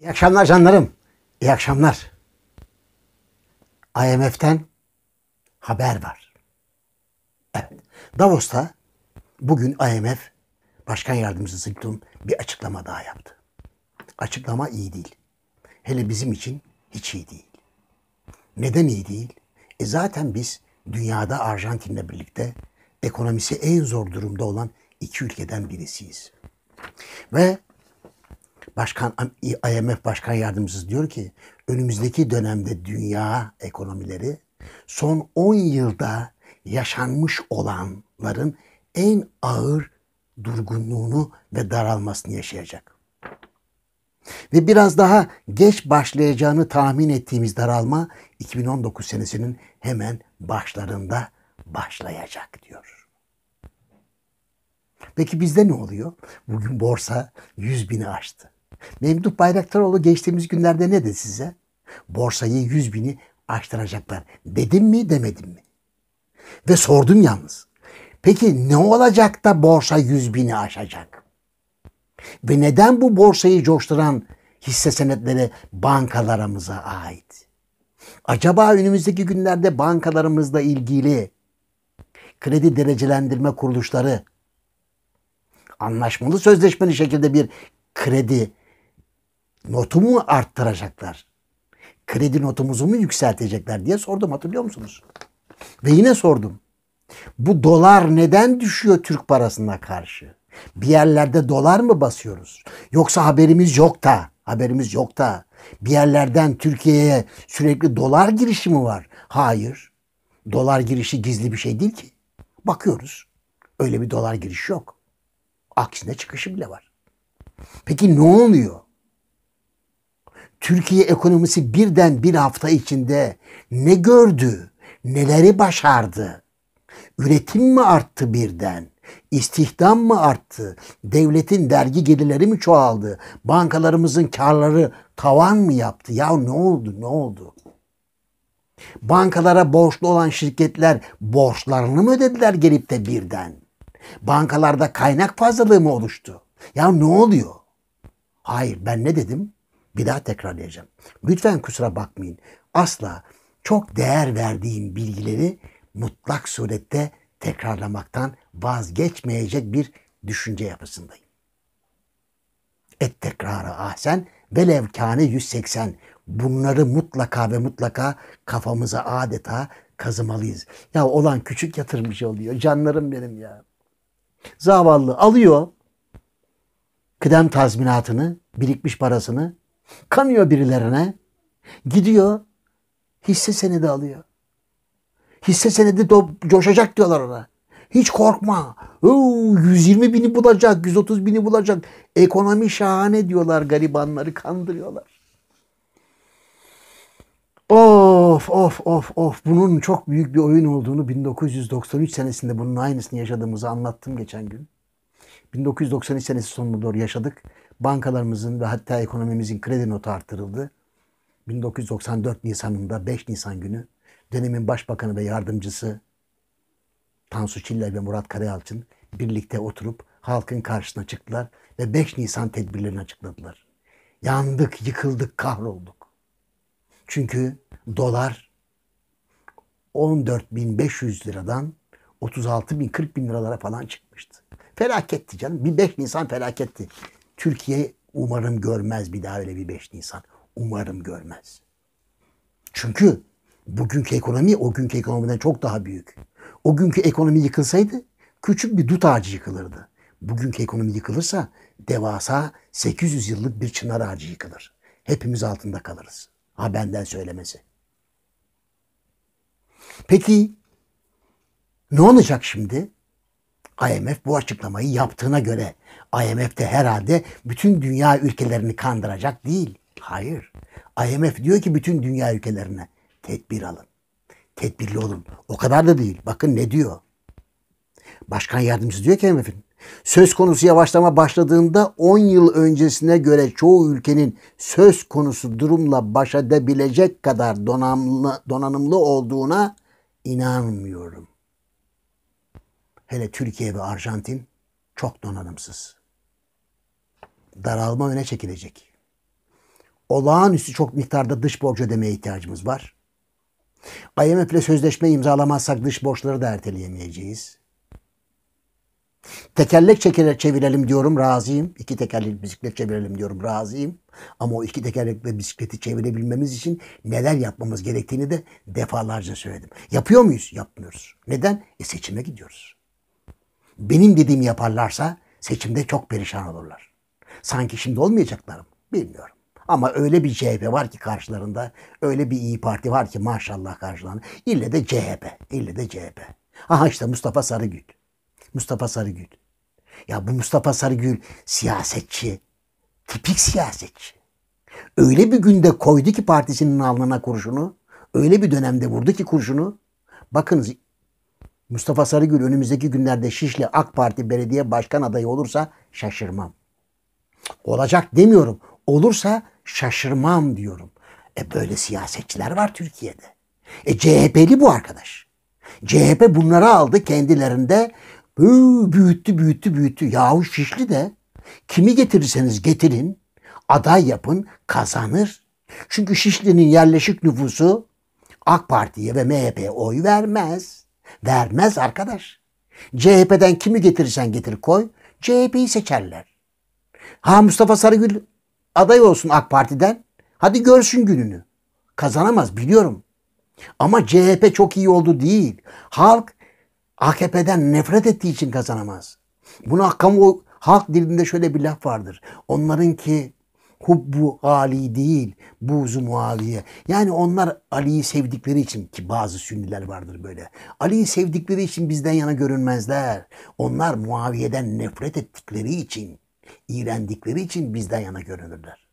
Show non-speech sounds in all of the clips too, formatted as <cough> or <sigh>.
İyi akşamlar canlarım. İyi akşamlar. IMF'den haber var. Evet. Davos'ta bugün IMF Başkan Yardımcısı Ziltum bir açıklama daha yaptı. Açıklama iyi değil. Hele bizim için hiç iyi değil. Neden iyi değil? E zaten biz dünyada Arjantin'le birlikte ekonomisi en zor durumda olan iki ülkeden birisiyiz. Ve Başkan IMF Başkan Yardımcısı diyor ki önümüzdeki dönemde dünya ekonomileri son 10 yılda yaşanmış olanların en ağır durgunluğunu ve daralmasını yaşayacak. Ve biraz daha geç başlayacağını tahmin ettiğimiz daralma 2019 senesinin hemen başlarında başlayacak diyor. Peki bizde ne oluyor? Bugün borsa 100 bini aştı. Memduh Bayraktaroğlu geçtiğimiz günlerde ne dedi size? Borsayı 100 bini aştıracaklar. Dedim mi demedim mi? Ve sordum yalnız. Peki ne olacak da borsa 100 bini aşacak? Ve neden bu borsayı coşturan hisse senetleri bankalarımıza ait? Acaba önümüzdeki günlerde bankalarımızla ilgili kredi derecelendirme kuruluşları anlaşmalı sözleşmeli şekilde bir kredi notumu arttıracaklar? Kredi notumuzu mu yükseltecekler diye sordum hatırlıyor musunuz? Ve yine sordum. Bu dolar neden düşüyor Türk parasına karşı? Bir yerlerde dolar mı basıyoruz? Yoksa haberimiz yok da, haberimiz yok da bir yerlerden Türkiye'ye sürekli dolar girişi mi var? Hayır. Dolar girişi gizli bir şey değil ki. Bakıyoruz. Öyle bir dolar girişi yok. Aksine çıkışı bile var. Peki ne oluyor? Türkiye ekonomisi birden bir hafta içinde ne gördü? Neleri başardı? Üretim mi arttı birden? İstihdam mı arttı? Devletin dergi gelirleri mi çoğaldı? Bankalarımızın karları tavan mı yaptı? Ya ne oldu? Ne oldu? Bankalara borçlu olan şirketler borçlarını mı ödediler gelip de birden? Bankalarda kaynak fazlalığı mı oluştu? Ya ne oluyor? Hayır ben ne dedim? Bir daha tekrarlayacağım. Lütfen kusura bakmayın. Asla çok değer verdiğim bilgileri mutlak surette tekrarlamaktan vazgeçmeyecek bir düşünce yapısındayım. Et tekrarı ahsen velev kâne 180. Bunları mutlaka ve mutlaka kafamıza adeta kazımalıyız. Ya olan küçük yatırmış oluyor. Canlarım benim ya. Zavallı alıyor kıdem tazminatını, birikmiş parasını, kanıyor birilerine, gidiyor hisse senedi alıyor. Hisse senedi do- coşacak diyorlar ona. Hiç korkma. Oo, 120 bini bulacak, 130 bini bulacak. Ekonomi şahane diyorlar garibanları kandırıyorlar. Of of of of bunun çok büyük bir oyun olduğunu 1993 senesinde bunun aynısını yaşadığımızı anlattım geçen gün. 1993 senesi sonuna doğru yaşadık. Bankalarımızın ve hatta ekonomimizin kredi notu arttırıldı. 1994 Nisan'ında 5 Nisan günü dönemin başbakanı ve yardımcısı Tansu Çiller ve Murat Karayalçın birlikte oturup halkın karşısına çıktılar ve 5 Nisan tedbirlerini açıkladılar. Yandık, yıkıldık, kahrolduk. Çünkü dolar 14.500 liradan 36.000-40.000 bin liralara falan çıkmıştı. Felaketti canım. Bir 5 Nisan felaketti. Türkiye umarım görmez bir daha öyle bir 5 Nisan. Umarım görmez. Çünkü bugünkü ekonomi o günkü ekonomiden çok daha büyük. O günkü ekonomi yıkılsaydı küçük bir dut ağacı yıkılırdı. Bugünkü ekonomi yıkılırsa devasa 800 yıllık bir çınar ağacı yıkılır. Hepimiz altında kalırız. Ha benden söylemesi. Peki ne olacak şimdi? IMF bu açıklamayı yaptığına göre IMF de herhalde bütün dünya ülkelerini kandıracak değil. Hayır. IMF diyor ki bütün dünya ülkelerine tedbir alın. Tedbirli olun. O kadar da değil. Bakın ne diyor. Başkan yardımcısı diyor ki IMF'in Söz konusu yavaşlama başladığında 10 yıl öncesine göre çoğu ülkenin söz konusu durumla baş edebilecek kadar donanımlı, donanımlı olduğuna inanmıyorum. Hele Türkiye ve Arjantin çok donanımsız. Daralma öne çekilecek. Olağanüstü çok miktarda dış borç ödemeye ihtiyacımız var. IMF ile sözleşme imzalamazsak dış borçları da erteleyemeyeceğiz. Tekerlek çekerek çevirelim diyorum razıyım. İki tekerlek bisiklet çevirelim diyorum razıyım. Ama o iki tekerlekli bisikleti çevirebilmemiz için neler yapmamız gerektiğini de defalarca söyledim. Yapıyor muyuz? Yapmıyoruz. Neden? E seçime gidiyoruz. Benim dediğimi yaparlarsa seçimde çok perişan olurlar. Sanki şimdi olmayacaklarım bilmiyorum. Ama öyle bir CHP var ki karşılarında, öyle bir iyi Parti var ki maşallah karşılarında. İlle de CHP, ille de CHP. Aha işte Mustafa Sarıgül. Mustafa Sarıgül. Ya bu Mustafa Sarıgül siyasetçi. Tipik siyasetçi. Öyle bir günde koydu ki partisinin alnına kurşunu. Öyle bir dönemde vurdu ki kurşunu. Bakınız Mustafa Sarıgül önümüzdeki günlerde Şişli AK Parti belediye başkan adayı olursa şaşırmam. Olacak demiyorum. Olursa şaşırmam diyorum. E böyle siyasetçiler var Türkiye'de. E CHP'li bu arkadaş. CHP bunları aldı kendilerinde büyüttü, büyüttü, büyüttü. Yahu Şişli de kimi getirirseniz getirin, aday yapın, kazanır. Çünkü Şişli'nin yerleşik nüfusu AK Parti'ye ve MHP'ye oy vermez. Vermez arkadaş. CHP'den kimi getirirsen getir koy, CHP'yi seçerler. Ha Mustafa Sarıgül aday olsun AK Parti'den. Hadi görsün gününü. Kazanamaz biliyorum. Ama CHP çok iyi oldu değil. Halk AKP'den nefret ettiği için kazanamaz. Buna kamu halk dilinde şöyle bir laf vardır. Onların ki hubbu Ali değil, buzu Muaviye. Yani onlar Ali'yi sevdikleri için ki bazı sünniler vardır böyle. Ali'yi sevdikleri için bizden yana görünmezler. Onlar Muaviye'den nefret ettikleri için, iğrendikleri için bizden yana görünürler.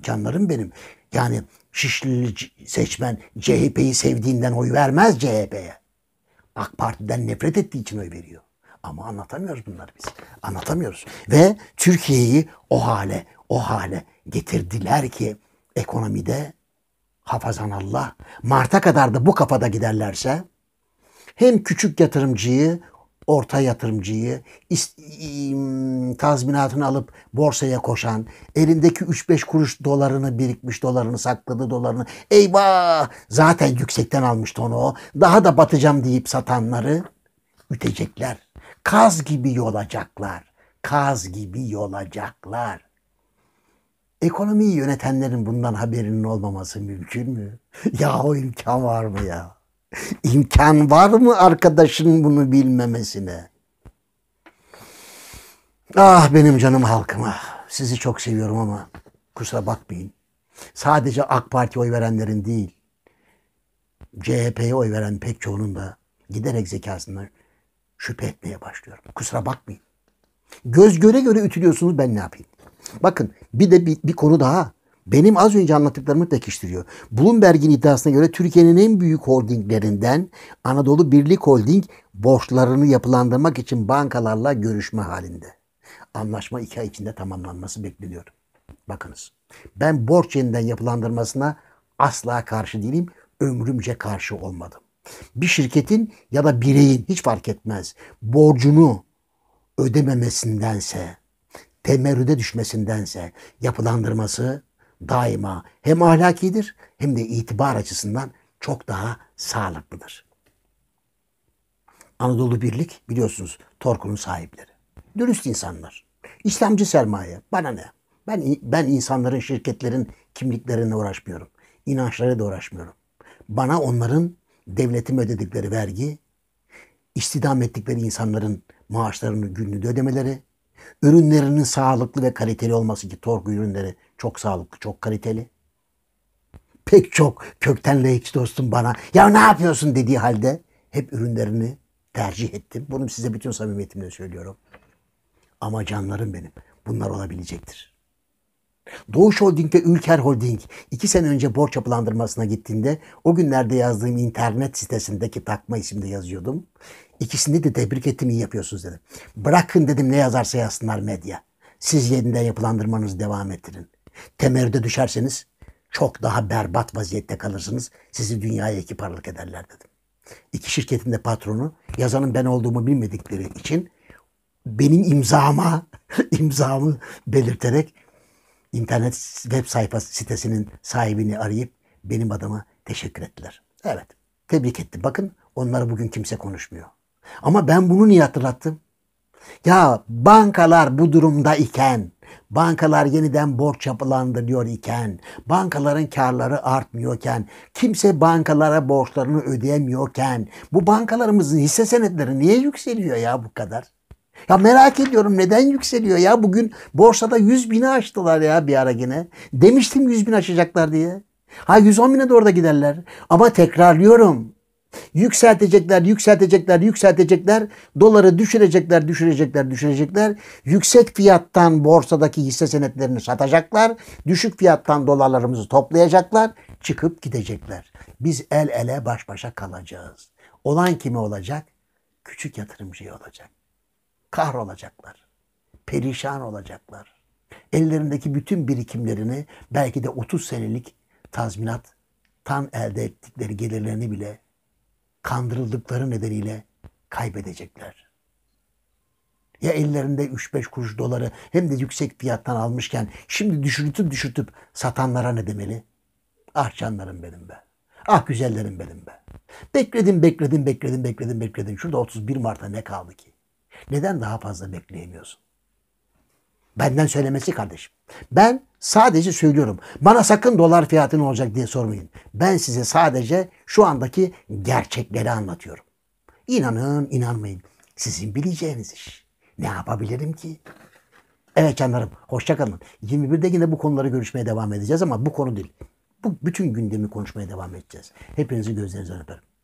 Canlarım benim. Yani şişli seçmen CHP'yi sevdiğinden oy vermez CHP'ye. AK Parti'den nefret ettiği için oy veriyor. Ama anlatamıyoruz bunları biz. Anlatamıyoruz. Ve Türkiye'yi o hale, o hale getirdiler ki ekonomide hafazan Allah. Mart'a kadar da bu kafada giderlerse hem küçük yatırımcıyı orta yatırımcıyı, tazminatını alıp borsaya koşan, elindeki 3-5 kuruş dolarını birikmiş dolarını sakladı dolarını. Eyvah! Zaten yüksekten almıştı onu Daha da batacağım deyip satanları ütecekler. Kaz gibi yolacaklar. Kaz gibi yolacaklar. Ekonomiyi yönetenlerin bundan haberinin olmaması mümkün mü? <laughs> Ya o imkan var mı ya? İmkan var mı arkadaşın bunu bilmemesine? Ah benim canım halkıma. Sizi çok seviyorum ama kusura bakmayın. Sadece AK Parti oy verenlerin değil, CHP'ye oy veren pek çoğunun da giderek zekasından şüphe etmeye başlıyorum. Kusura bakmayın. Göz göre göre ütülüyorsunuz ben ne yapayım? Bakın bir de bir, bir konu daha benim az önce anlattıklarımı pekiştiriyor. Bloomberg'in iddiasına göre Türkiye'nin en büyük holdinglerinden Anadolu Birlik Holding borçlarını yapılandırmak için bankalarla görüşme halinde. Anlaşma iki ay içinde tamamlanması bekleniyor. Bakınız ben borç yeniden yapılandırmasına asla karşı değilim. Ömrümce karşı olmadım. Bir şirketin ya da bireyin hiç fark etmez borcunu ödememesindense, temerrüde düşmesindense yapılandırması daima hem ahlakidir hem de itibar açısından çok daha sağlıklıdır. Anadolu Birlik biliyorsunuz Torkun'un sahipleri. Dürüst insanlar. İslamcı sermaye. Bana ne? Ben, ben insanların, şirketlerin kimliklerine uğraşmıyorum. İnançlara da uğraşmıyorum. Bana onların devletime ödedikleri vergi, istidam ettikleri insanların maaşlarını günlüğünde ödemeleri, Ürünlerinin sağlıklı ve kaliteli olması ki Torku ürünleri çok sağlıklı, çok kaliteli. Pek çok kökten hiç dostum bana ya ne yapıyorsun dediği halde hep ürünlerini tercih ettim. Bunu size bütün samimiyetimle söylüyorum. Ama canlarım benim. Bunlar olabilecektir. Doğuş Holding ve Ülker Holding iki sene önce borç yapılandırmasına gittiğinde o günlerde yazdığım internet sitesindeki takma isimde yazıyordum. İkisini de tebrik ettim iyi yapıyorsunuz dedim. Bırakın dedim ne yazarsa yazsınlar medya. Siz yeniden yapılandırmanızı devam ettirin. Temerde düşerseniz çok daha berbat vaziyette kalırsınız. Sizi dünyaya iki paralık ederler dedim. İki şirketin de patronu yazanın ben olduğumu bilmedikleri için benim imzama <laughs> imzamı belirterek internet web sayfası sitesinin sahibini arayıp benim adıma teşekkür ettiler. Evet tebrik etti. Bakın onları bugün kimse konuşmuyor. Ama ben bunu niye hatırlattım? Ya bankalar bu durumda iken, bankalar yeniden borç yapılandırıyor iken, bankaların karları artmıyorken, kimse bankalara borçlarını ödeyemiyorken, bu bankalarımızın hisse senetleri niye yükseliyor ya bu kadar? Ya merak ediyorum neden yükseliyor ya? Bugün borsada 100 bini aştılar ya bir ara yine. Demiştim 100 bin açacaklar diye. Ha 110 bine doğru da giderler. Ama tekrarlıyorum. Yükseltecekler, yükseltecekler, yükseltecekler. Doları düşürecekler, düşürecekler, düşürecekler. Yüksek fiyattan borsadaki hisse senetlerini satacaklar. Düşük fiyattan dolarlarımızı toplayacaklar. Çıkıp gidecekler. Biz el ele baş başa kalacağız. Olan kimi olacak? Küçük yatırımcıya olacak kahrolacaklar. Perişan olacaklar. Ellerindeki bütün birikimlerini belki de 30 senelik tazminat, tan elde ettikleri gelirlerini bile kandırıldıkları nedeniyle kaybedecekler. Ya ellerinde 3-5 kuruş doları hem de yüksek fiyattan almışken şimdi düşürtüp düşürtüp satanlara ne demeli? Ah canlarım benim be. Ah güzellerim benim be. Bekledim, bekledim, bekledim, bekledim, bekledim. Şurada 31 Mart'a ne kaldı ki? Neden daha fazla bekleyemiyorsun? Benden söylemesi kardeşim. Ben sadece söylüyorum. Bana sakın dolar fiyatı ne olacak diye sormayın. Ben size sadece şu andaki gerçekleri anlatıyorum. İnanın inanmayın. Sizin bileceğiniz iş. Ne yapabilirim ki? Evet canlarım hoşçakalın. 21'de yine bu konuları görüşmeye devam edeceğiz ama bu konu değil. Bu bütün gündemi konuşmaya devam edeceğiz. Hepinizi gözlerinizden öperim.